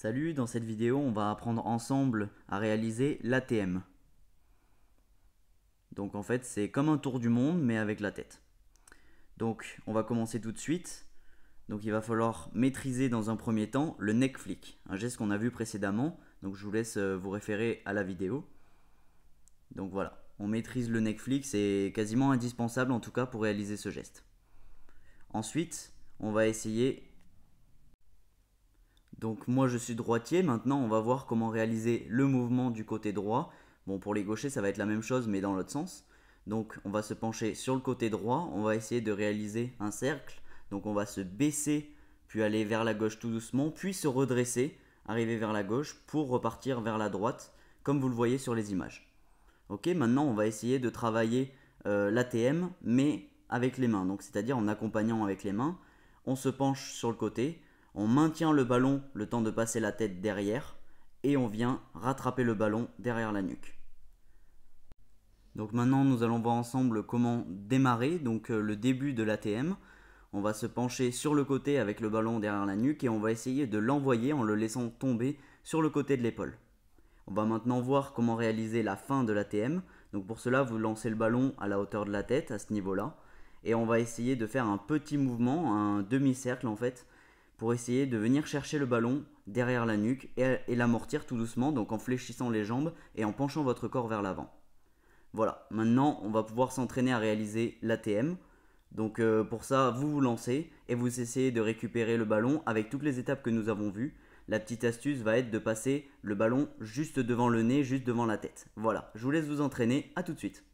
Salut, dans cette vidéo on va apprendre ensemble à réaliser l'ATM. Donc en fait c'est comme un tour du monde mais avec la tête. Donc on va commencer tout de suite. Donc il va falloir maîtriser dans un premier temps le neck flick, un geste qu'on a vu précédemment. Donc je vous laisse euh, vous référer à la vidéo. Donc voilà, on maîtrise le neck flick, c'est quasiment indispensable en tout cas pour réaliser ce geste. Ensuite, on va essayer donc moi je suis droitier, maintenant on va voir comment réaliser le mouvement du côté droit. Bon pour les gauchers ça va être la même chose mais dans l'autre sens. Donc on va se pencher sur le côté droit, on va essayer de réaliser un cercle. Donc on va se baisser puis aller vers la gauche tout doucement, puis se redresser, arriver vers la gauche pour repartir vers la droite comme vous le voyez sur les images. Ok maintenant on va essayer de travailler euh, l'ATM mais avec les mains, donc c'est-à-dire en accompagnant avec les mains. On se penche sur le côté, on maintient le ballon le temps de passer la tête derrière et on vient rattraper le ballon derrière la nuque. Donc maintenant nous allons voir ensemble comment démarrer donc euh, le début de l'ATM. On va se pencher sur le côté avec le ballon derrière la nuque et on va essayer de l'envoyer en le laissant tomber sur le côté de l'épaule. On va maintenant voir comment réaliser la fin de l'ATM. Donc pour cela vous lancez le ballon à la hauteur de la tête à ce niveau là et on va essayer de faire un petit mouvement, un demi-cercle en fait, pour essayer de venir chercher le ballon derrière la nuque et, l'amortir tout doucement, donc en fléchissant les jambes et en penchant votre corps vers l'avant. Voilà, maintenant on va pouvoir s'entraîner à réaliser l'ATM. Donc euh, pour ça, vous vous lancez et vous essayez de récupérer le ballon avec toutes les étapes que nous avons vues. La petite astuce va être de passer le ballon juste devant le nez, juste devant la tête. Voilà, je vous laisse vous entraîner, à tout de suite.